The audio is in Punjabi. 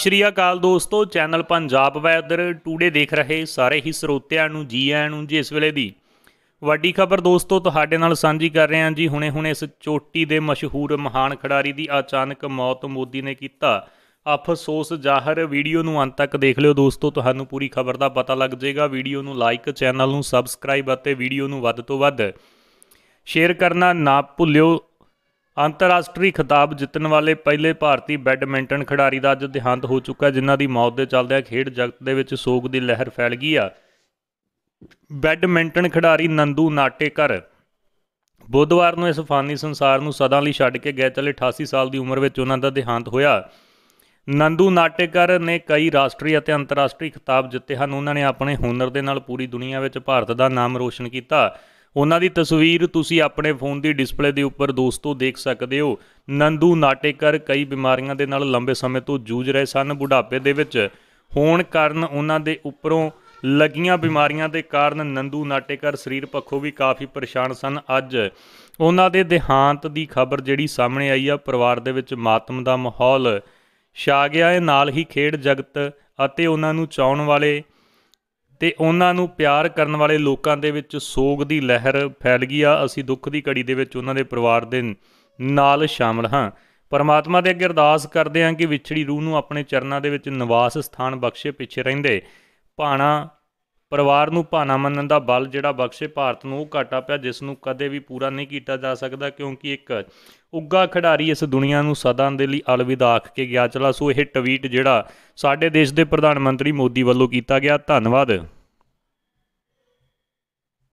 ਸ਼੍ਰੀ ਅਕਾਲ ਦੋਸਤੋ ਚੈਨਲ ਪੰਜਾਬ ਵੈਦਰ ਟੂਡੇ ਦੇਖ ਰਹੇ ਸਾਰੇ ਹੀ ਸਰੋਤਿਆਂ ਨੂੰ ਜੀ ਆਇਆਂ ਨੂੰ ਜੀ ਇਸ ਵੇਲੇ ਦੀ ਵੱਡੀ ਖਬਰ ਦੋਸਤੋ ਤੁਹਾਡੇ ਨਾਲ ਸਾਂਝੀ ਕਰ ਰਹੇ ਹਾਂ ਜੀ ਹੁਣੇ-ਹੁਣੇ ਇਸ ਚੋਟੀ ਦੇ ਮਸ਼ਹੂਰ ਮਹਾਨ ਖਿਡਾਰੀ ਦੀ ਅਚਾਨਕ ਮੌਤ ਮੋਦੀ ਨੇ ਕੀਤਾ ਅਫਸੋਸ ਜ਼ਾਹਰ ਵੀਡੀਓ ਨੂੰ ਅੰਤ ਤੱਕ ਦੇਖ ਲਿਓ ਦੋਸਤੋ ਤੁਹਾਨੂੰ ਪੂਰੀ ਖਬਰ ਦਾ ਪਤਾ ਲੱਗ ਜਾਏਗਾ ਵੀਡੀਓ ਨੂੰ ਲਾਈਕ ਚੈਨਲ ਨੂੰ ਸਬਸਕ੍ਰਾਈਬ ਅਤੇ ਵੀਡੀਓ ਨੂੰ ਵੱਧ ਤੋਂ ਵੱਧ ਸ਼ੇਅਰ ਕਰਨਾ ਨਾ ਭੁੱਲਿਓ ਅੰਤਰਰਾਸ਼ਟਰੀ ਖਿਤਾਬ ਜਿੱਤਣ ਵਾਲੇ ਪਹਿਲੇ ਭਾਰਤੀ ਬੈਡਮਿੰਟਨ ਖਿਡਾਰੀ ਦਾ ਅੱਜ ਦੇਹਾਂਤ ਹੋ ਚੁੱਕਾ ਜਿਨ੍ਹਾਂ ਦੀ ਮੌਤ ਦੇ ਚੱਲਦਿਆਂ ਖੇਡ ਜਗਤ ਦੇ ਵਿੱਚ ਸੋਗ ਦੀ ਲਹਿਰ ਫੈਲ ਗਈ ਆ ਬੈਡਮਿੰਟਨ ਖਿਡਾਰੀ ਨੰਦੂ ਨਾਟੇਕਰ ਬੁੱਧਵਾਰ ਨੂੰ ਇਸ ਫਾਨੀ ਸੰਸਾਰ ਨੂੰ ਸਦਾ ਲਈ ਛੱਡ ਕੇ ਗਏ ਚਲੇ 88 ਸਾਲ ਦੀ ਉਮਰ ਵਿੱਚ ਉਹਨਾਂ ਦਾ ਦੇਹਾਂਤ ਹੋਇਆ ਨੰਦੂ ਨਾਟੇਕਰ ਨੇ ਕਈ ਰਾਸ਼ਟਰੀ ਅਤੇ ਅੰਤਰਰਾਸ਼ਟਰੀ ਖਿਤਾਬ ਜਿੱਤੇ ਹਨ ਉਹਨਾਂ ਨੇ ਆਪਣੇ ਹੁਨਰ ਦੇ ਨਾਲ ਪੂਰੀ ਦੁਨੀਆ ਵਿੱਚ ਭਾਰਤ ਦਾ ਨਾਮ ਰੋਸ਼ਨ ਕੀਤਾ ਉਹਨਾਂ ਦੀ ਤਸਵੀਰ ਤੁਸੀਂ ਆਪਣੇ ਫੋਨ ਦੀ ਡਿਸਪਲੇ ਦੇ ਉੱਪਰ ਦੋਸਤੋ ਦੇਖ ਸਕਦੇ ਹੋ ਨੰਦੂ ਨਾਟੇਕਰ ਕਈ ਬਿਮਾਰੀਆਂ ਦੇ ਨਾਲ ਲੰਬੇ ਸਮੇਂ ਤੋਂ ਜੂਝ ਰਹੇ ਸਨ ਬੁਢਾਪੇ ਦੇ ਵਿੱਚ ਹੋਣ ਕਾਰਨ ਉਹਨਾਂ ਦੇ ਉੱਪਰੋਂ ਲੱਗੀਆਂ ਬਿਮਾਰੀਆਂ ਦੇ ਕਾਰਨ ਨੰਦੂ ਨਾਟੇਕਰ ਸਰੀਰ ਪੱਖੋਂ ਵੀ ਕਾਫੀ ਪਰੇਸ਼ਾਨ ਸਨ ਅੱਜ ਉਹਨਾਂ ਦੇ ਦੇਹਾਂਤ ਦੀ ਖਬਰ ਜਿਹੜੀ ਸਾਹਮਣੇ ਆਈ ਆ ਪਰਿਵਾਰ ਦੇ ਵਿੱਚ ਮਾਤਮ ਦਾ ਮਾਹੌਲ ਛਾ ਗਿਆ ਹੈ ਨਾਲ ਹੀ ਖੇਡ ਜਗਤ ਅਤੇ ਉਹਨਾਂ ਨੂੰ ਚਾਹਣ ਵਾਲੇ ਤੇ ਉਹਨਾਂ ਨੂੰ ਪਿਆਰ ਕਰਨ ਵਾਲੇ ਲੋਕਾਂ ਦੇ ਵਿੱਚ ਸੋਗ ਦੀ ਲਹਿਰ ਫੈਲ ਗਈ ਆ ਅਸੀਂ ਦੁੱਖ ਦੀ ਘੜੀ ਦੇ ਵਿੱਚ ਉਹਨਾਂ ਦੇ ਪਰਿਵਾਰ ਦੇ ਨਾਲ ਸ਼ਾਮਲ ਹਾਂ ਪਰਮਾਤਮਾ ਦੇ ਅੱਗੇ ਅਰਦਾਸ ਕਰਦੇ ਹਾਂ ਕਿ ਵਿਛੜੀ ਰੂਹ ਨੂੰ ਆਪਣੇ ਚਰਨਾਂ ਦੇ ਵਿੱਚ ਨਿਵਾਸ ਸਥਾਨ ਬਖਸ਼ੇ ਪਿੱਛੇ ਰਹਿੰਦੇ ਭਾਣਾ ਪਰਿਵਾਰ ਨੂੰ ਭਾਣਾ ਮੰਨਣ ਦਾ ਬਲ ਜਿਹੜਾ ਬਖਸ਼ੇ ਭਾਰਤ ਨੂੰ ਉਹ ਘਾਟਾ ਪਿਆ ਜਿਸ ਨੂੰ ਕਦੇ ਵੀ ਪੂਰਾ ਨਹੀਂ ਕੀਤਾ ਜਾ ਸਕਦਾ ਕਿਉਂਕਿ ਇੱਕ ਉੱਗਾ ਖਿਡਾਰੀ ਇਸ ਦੁਨੀਆ ਨੂੰ ਸਦਾ ਦੇ ਲਈ ਅਲਵਿਦਾ ਆਖ ਕੇ ਗਿਆ ਚਲਾ ਸੋ ਇਹ ਟਵੀਟ ਜਿਹੜਾ ਸਾਡੇ ਦੇਸ਼ ਦੇ ਪ੍ਰਧਾਨ ਮੰਤਰੀ ਮੋਦੀ ਵੱਲੋਂ ਕੀਤਾ ਗਿਆ ਧੰਨਵਾਦ